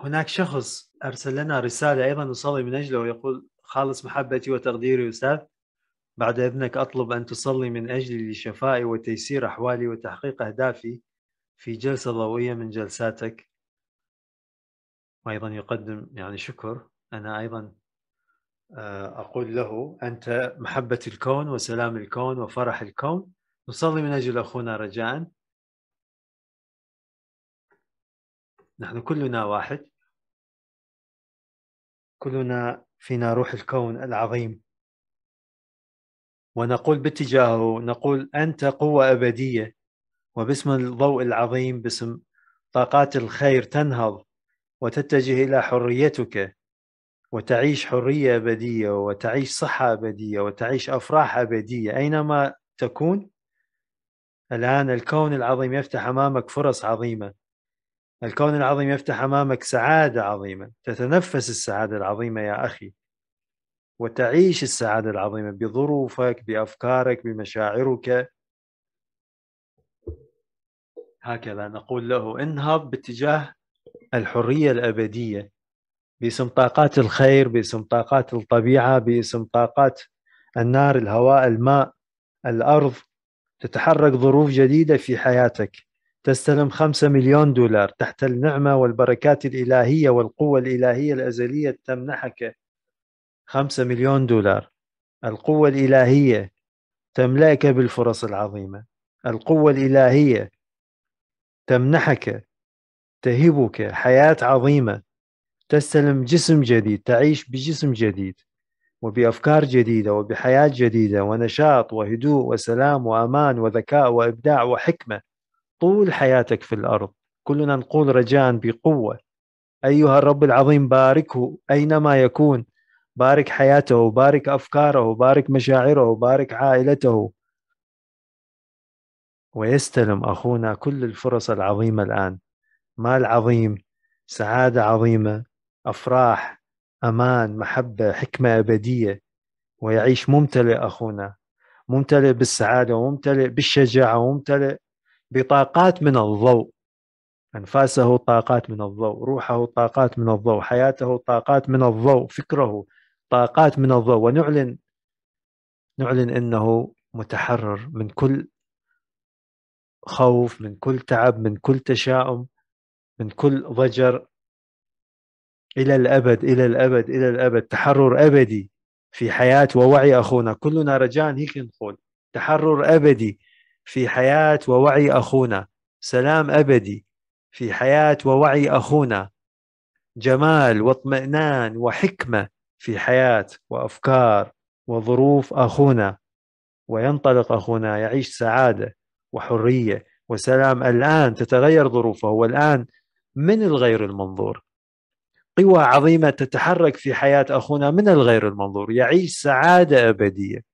هناك شخص أرسل لنا رسالة أيضا نصلي من أجله ويقول خالص محبتي وتقديري أستاذ بعد إذنك أطلب أن تصلي من أجلي لشفائي وتيسير أحوالي وتحقيق أهدافي في جلسة ضوئية من جلساتك وأيضا يقدم يعني شكر أنا أيضا آه، أقول له أنت محبة الكون وسلام الكون وفرح الكون نصلي من أجل أخونا رجاء نحن كلنا واحد كلنا فينا روح الكون العظيم ونقول باتجاهه نقول أنت قوة أبدية وباسم الضوء العظيم باسم طاقات الخير تنهض وتتجه إلى حريتك وتعيش حرية أبدية وتعيش صحة أبدية وتعيش أفراح أبدية أينما تكون الآن الكون العظيم يفتح أمامك فرص عظيمة الكون العظيم يفتح امامك سعاده عظيمه تتنفس السعاده العظيمه يا اخي وتعيش السعاده العظيمه بظروفك بافكارك بمشاعرك هكذا نقول له انهض باتجاه الحريه الابديه باسم طاقات الخير باسم طاقات الطبيعه باسم طاقات النار الهواء الماء الارض تتحرك ظروف جديده في حياتك تستلم خمسة مليون دولار تحت النعمة والبركات الإلهية والقوة الإلهية الأزلية تمنحك خمسة مليون دولار القوة الإلهية تملأك بالفرص العظيمة القوة الإلهية تمنحك تهبك حياة عظيمة تستلم جسم جديد تعيش بجسم جديد وبأفكار جديدة وبحياة جديدة ونشاط وهدوء وسلام وأمان وذكاء وإبداع وحكمة طول حياتك في الأرض كلنا نقول رجاء بقوة أيها الرب العظيم باركه أينما يكون بارك حياته بارك أفكاره بارك مشاعره بارك عائلته ويستلم أخونا كل الفرص العظيمة الآن مال عظيم سعادة عظيمة أفراح أمان محبة حكمة أبدية ويعيش ممتلئ أخونا ممتلئ بالسعادة وممتلئ بالشجاعة وممتلئ بطاقات من الضوء أنفاسه طاقات من الضوء روحه طاقات من الضوء حياته طاقات من الضوء فكره طاقات من الضوء ونعلن نعلن أنه متحرر من كل خوف من كل تعب من كل تشاؤم من كل ضجر إلى الأبد إلى الأبد إلى الأبد تحرر أبدي في حياة ووعي أخونا كلنا رجاء هيك نقول تحرر أبدي في حياة ووعي أخونا سلام أبدي في حياة ووعي أخونا جمال واطمئنان وحكمة في حياة وأفكار وظروف أخونا وينطلق أخونا يعيش سعادة وحرية وسلام الآن تتغير ظروفه والآن من الغير المنظور قوى عظيمة تتحرك في حياة أخونا من الغير المنظور يعيش سعادة أبدية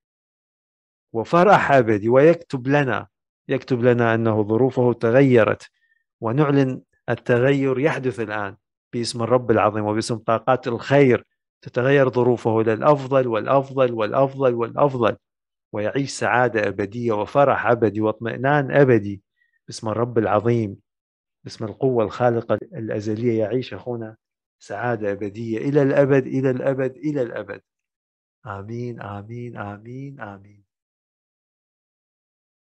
وفرح أبدي ويكتب لنا يكتب لنا أنه ظروفه تغيرت ونعلن التغير يحدث الآن باسم الرب العظيم وباسم طاقات الخير تتغير ظروفه إلى الأفضل والأفضل والأفضل والأفضل ويعيش سعادة أبدية وفرح أبدي واطمئنان أبدي باسم الرب العظيم باسم القوة الخالقة الأزلية يعيش أخونا سعادة أبدية إلى الأبد إلى الأبد إلى الأبد آمين آمين آمين آمين